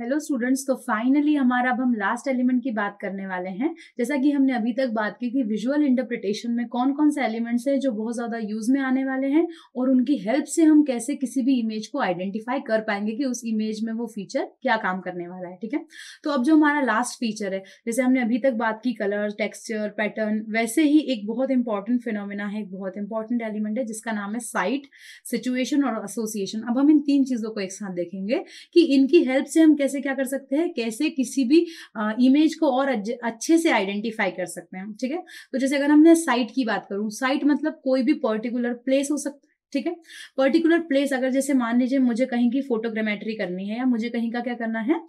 hello students तो finally हमारा अब हम लास्ट एलिमेंट की बात करने वाले हैं जैसा कि हमने अभी तक बात की कि विजुअल इंटरप्रिटेशन में कौन कौन से एलिमेंट्स हैं जो बहुत ज़्यादा यूज में आने वाले हैं और उनकी हेल्प से हम कैसे किसी भी इमेज को आइडेंटिफाई कर पाएंगे कि उस इमेज में वो फीचर क्या काम करने वाला है ठीक है तो अब जो हमारा लास्ट फीचर है जैसे हमने अभी तक बात की कलर टेक्स्चर पैटर्न वैसे ही एक बहुत इंपॉर्टेंट फिनोमिना है एक बहुत इंपॉर्टेंट एलिमेंट है जिसका नाम है साइट सिचुएशन और एसोसिएशन अब हम इन तीन चीज़ों को एक साथ देखेंगे कि इनकी हेल्प से हम कैसे क्या कर सकते हैं कैसे किसी भी इमेज को और अच्छे से आइडेंटिफाई कर सकते हैं ठीक है तो जैसे अगर हमने साइट की बात करूं साइट मतलब कोई भी पर्टिकुलर प्लेस हो सकता है ठीक है पर्टिकुलर प्लेस अगर जैसे मान लीजिए मुझे कहीं की फोटोग्रामेट्री करनी है या मुझे कहीं का क्या करना है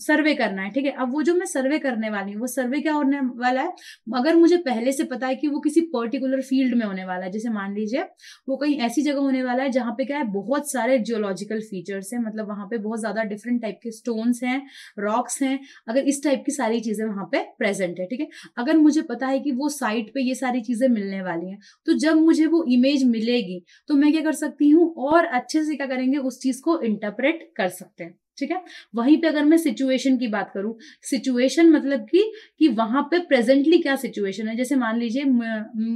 सर्वे करना है ठीक है अब वो जो मैं सर्वे करने वाली हूँ वो सर्वे क्या होने वाला है अगर मुझे पहले से पता है कि वो किसी पर्टिकुलर फील्ड में होने वाला है जैसे मान लीजिए वो कहीं ऐसी जगह होने वाला है जहां पे क्या है बहुत सारे जियोलॉजिकल फीचर्स हैं मतलब वहां पे बहुत ज्यादा डिफरेंट टाइप के स्टोन्स हैं रॉक्स हैं अगर इस टाइप की सारी चीजें वहां पे प्रेजेंट है ठीक है अगर मुझे पता है कि वो साइट पे ये सारी चीजें मिलने वाली हैं तो जब मुझे वो इमेज मिलेगी तो मैं क्या कर सकती हूँ और अच्छे से क्या करेंगे उस चीज को इंटरप्रेट कर सकते हैं ठीक है वहीं पे अगर मैं सिचुएशन की बात करूं सिचुएशन मतलब कि कि वहां पे प्रेजेंटली क्या सिचुएशन है जैसे मान लीजिए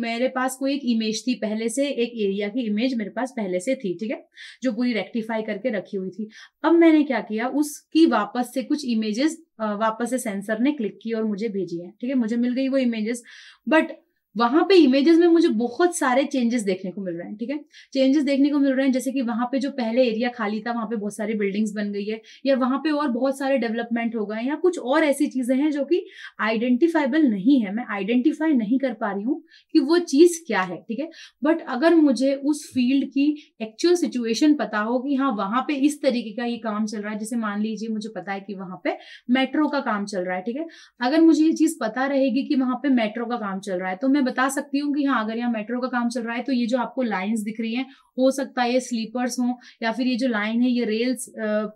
मेरे पास कोई एक इमेज थी पहले से एक एरिया की इमेज मेरे पास पहले से थी ठीक है जो पूरी रेक्टिफाई करके रखी हुई थी अब मैंने क्या किया उसकी वापस से कुछ इमेजेस वापस से सेंसर ने क्लिक की और मुझे भेजी है ठीक है मुझे मिल गई वो इमेजेस बट वहां पे इमेजेस में मुझे बहुत सारे चेंजेस देखने को मिल रहे हैं ठीक है चेंजेस देखने को मिल रहे हैं जैसे कि वहां पे जो पहले एरिया खाली था वहां पे बहुत सारी बिल्डिंग्स बन गई है या वहां पे और बहुत सारे डेवलपमेंट हो गए या कुछ और ऐसी चीजें हैं जो कि आइडेंटिफाइबल नहीं है मैं आइडेंटिफाई नहीं कर पा रही हूँ कि वो चीज क्या है ठीक है बट अगर मुझे उस फील्ड की एक्चुअल सिचुएशन पता हो कि हाँ वहां पे इस तरीके का ये काम चल रहा है जैसे मान लीजिए मुझे पता है कि वहां पे मेट्रो का काम चल रहा है ठीक है अगर मुझे ये चीज पता रहेगी कि वहां पे मेट्रो का काम चल रहा है तो मैं मैं बता सकती हूँ कि हाँ अगर यहाँ मेट्रो का काम चल रहा है तो ये जो आपको लाइन दिख रही हैं हो सकता है ये स्लीपर्स हो या फिर ये जो लाइन है ये रेल्स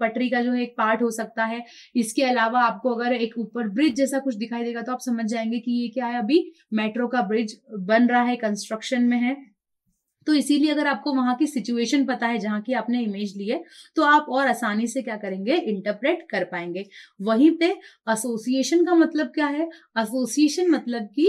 पटरी का जो है एक पार्ट हो सकता है इसके अलावा आपको अगर एक ऊपर ब्रिज जैसा कुछ दिखाई देगा तो आप समझ जाएंगे कि ये क्या है अभी मेट्रो का ब्रिज बन रहा है कंस्ट्रक्शन में है तो इसीलिए अगर आपको वहां की सिचुएशन पता है जहां की आपने इमेज ली है तो आप और आसानी से क्या करेंगे इंटरप्रेट कर पाएंगे वहीं पे एसोसिएशन का मतलब क्या है एसोसिएशन मतलब कि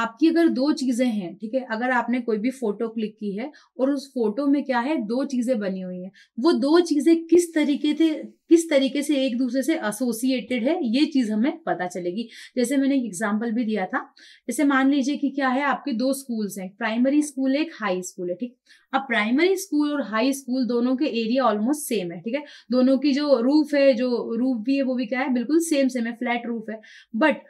आपकी अगर दो चीजें हैं ठीक है अगर आपने कोई भी फोटो क्लिक की है और उस फोटो में क्या है दो चीजें बनी हुई है वो दो चीजें किस तरीके से किस तरीके से एक दूसरे से एसोसिएटेड है ये चीज हमें पता चलेगी जैसे मैंने एक एग्जाम्पल भी दिया था जैसे मान लीजिए कि क्या है आपके दो स्कूल्स हैं प्राइमरी स्कूल है एक हाई स्कूल है ठीक अब प्राइमरी स्कूल और हाई स्कूल दोनों के एरिया ऑलमोस्ट सेम है ठीक है दोनों की जो रूफ है जो रूफ भी है वो भी क्या है बिल्कुल सेम सेम है फ्लैट रूफ है बट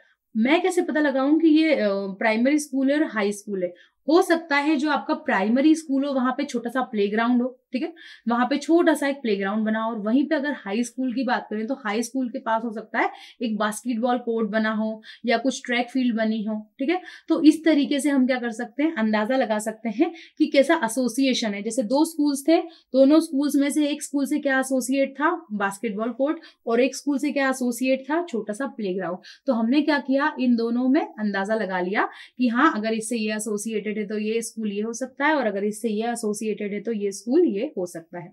मैं कैसे पता लगाऊं कि ये प्राइमरी स्कूल है और हाई स्कूल है हो सकता है जो आपका प्राइमरी स्कूल हो वहां पे छोटा सा प्लेग्राउंड हो ठीक है वहां पे छोटा सा एक प्लेग्राउंड बना हो और वहीं पे अगर हाई स्कूल की बात करें तो हाई स्कूल के पास हो सकता है एक बास्केटबॉल कोर्ट बना हो या कुछ ट्रैक फील्ड बनी हो ठीक है तो इस तरीके से हम क्या कर सकते हैं अंदाजा लगा सकते हैं कि कैसा एसोसिएशन है जैसे दो स्कूल्स थे दोनों स्कूल्स में से एक स्कूल से क्या एसोसिएट था बास्केटबॉल कोर्ट और एक स्कूल से क्या एसोसिएट था छोटा सा प्ले तो हमने क्या किया इन दोनों में अंदाजा लगा लिया कि हाँ अगर इससे ये एसोसिएटेड एसोसिएटेड है तो ये स्कूल ये हो सकता है और अगर इससे ये एसोसिएटेड है तो ये स्कूल ये हो सकता है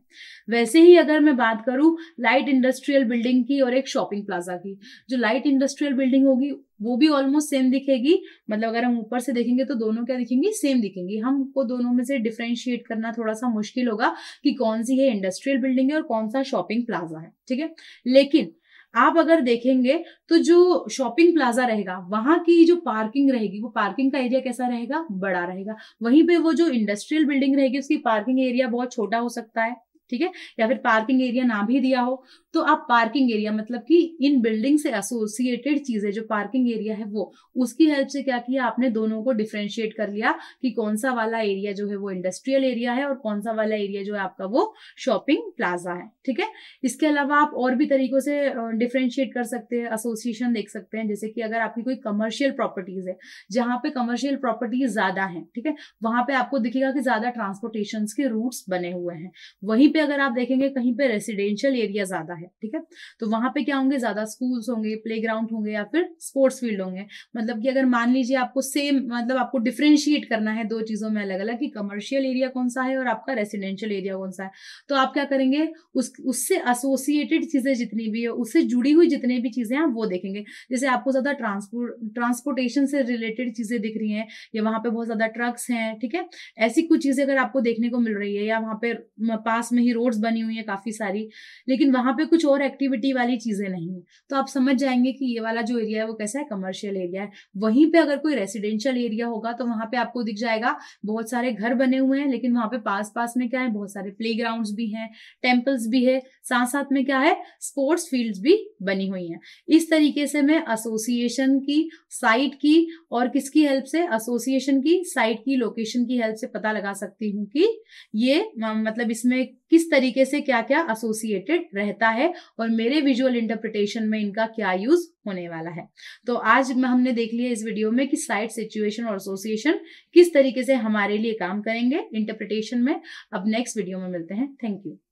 वैसे ही अगर मैं बात करूँ लाइट इंडस्ट्रियल बिल्डिंग की और एक शॉपिंग प्लाजा की जो लाइट इंडस्ट्रियल बिल्डिंग होगी वो भी ऑलमोस्ट सेम दिखेगी मतलब अगर हम ऊपर से देखेंगे तो दोनों क्या दिखेंगी सेम दिखेंगी हमको दोनों में से डिफ्रेंशिएट करना थोड़ा सा मुश्किल होगा कि कौन सी है इंडस्ट्रियल बिल्डिंग है और कौन सा शॉपिंग प्लाजा है ठीक है लेकिन आप अगर देखेंगे तो जो शॉपिंग प्लाजा रहेगा वहां की जो पार्किंग रहेगी वो पार्किंग का एरिया कैसा रहेगा बड़ा रहेगा वहीं पे वो जो इंडस्ट्रियल बिल्डिंग रहेगी उसकी पार्किंग एरिया बहुत छोटा हो सकता है ठीक है या फिर पार्किंग एरिया ना भी दिया हो तो आप पार्किंग एरिया मतलब कि इन बिल्डिंग से एसोसिएटेड चीजें जो पार्किंग एरिया है वो उसकी हेल्प से क्या किया आपने दोनों को डिफ्रेंशिएट कर लिया कि कौन सा वाला एरिया जो है वो इंडस्ट्रियल एरिया है और कौन सा वाला एरिया जो है आपका वो शॉपिंग प्लाजा है ठीक है इसके अलावा आप और भी तरीकों से डिफ्रेंशिएट कर सकते हैं एसोसिएशन देख सकते हैं जैसे कि अगर आपकी कोई कमर्शियल प्रॉपर्टीज है जहां पे कमर्शियल प्रॉपर्टीज ज्यादा है ठीक है वहां पे आपको दिखेगा कि ज्यादा ट्रांसपोर्टेशन के रूट्स बने हुए हैं वहीं पे अगर आप देखेंगे कहीं पे रेसिडेंशियल एरिया ज्यादा है ठीक है तो वहां पे क्या होंगे ज्यादा स्कूल्स होंगे प्ले होंगे या फिर स्पोर्ट्स फील्ड होंगे मतलब कि अगर मान लीजिए आपको सेम मतलब आपको डिफ्रेंशिएट करना है दो चीजों में अलग अलग कि कमर्शियल एरिया कौन सा है और आपका रेसिडेंशियल एरिया कौन सा है तो आप क्या करेंगे उस उससे एसोसिएटेड चीजें जितनी भी है उससे जुड़ी हुई जितनी भी चीजें आप वो देखेंगे जैसे आपको ज्यादा ट्रांसपोर्ट ट्रांसपोर्टेशन से रिलेटेड चीजें दिख रही हैं या वहां पे बहुत ज्यादा ट्रक्स हैं ठीक है ऐसी कुछ चीजें अगर आपको देखने को मिल रही है या वहां पे पास में ही की रोड्स बनी हुई है काफ़ी सारी लेकिन वहां पे कुछ और एक्टिविटी वाली चीज़ें नहीं है तो आप समझ जाएंगे कि ये वाला जो एरिया है वो कैसा है कमर्शियल एरिया है वहीं पे अगर कोई रेसिडेंशियल एरिया होगा तो वहां पे आपको दिख जाएगा बहुत सारे घर बने हुए हैं लेकिन वहां पे पास पास में क्या है बहुत सारे प्ले भी हैं टेम्पल्स भी है साथ साथ में क्या है स्पोर्ट्स फील्ड भी बनी हुई है इस तरीके से मैं एसोसिएशन की साइट की और किसकी हेल्प से एसोसिएशन की साइट की लोकेशन की हेल्प से पता लगा सकती हूँ कि ये मतलब इसमें किस तरीके से क्या क्या एसोसिएटेड रहता है और मेरे विजुअल इंटरप्रिटेशन में इनका क्या यूज होने वाला है तो आज हमने देख लिया इस वीडियो में कि साइट सिचुएशन और एसोसिएशन किस तरीके से हमारे लिए काम करेंगे इंटरप्रिटेशन में अब नेक्स्ट वीडियो में मिलते हैं थैंक यू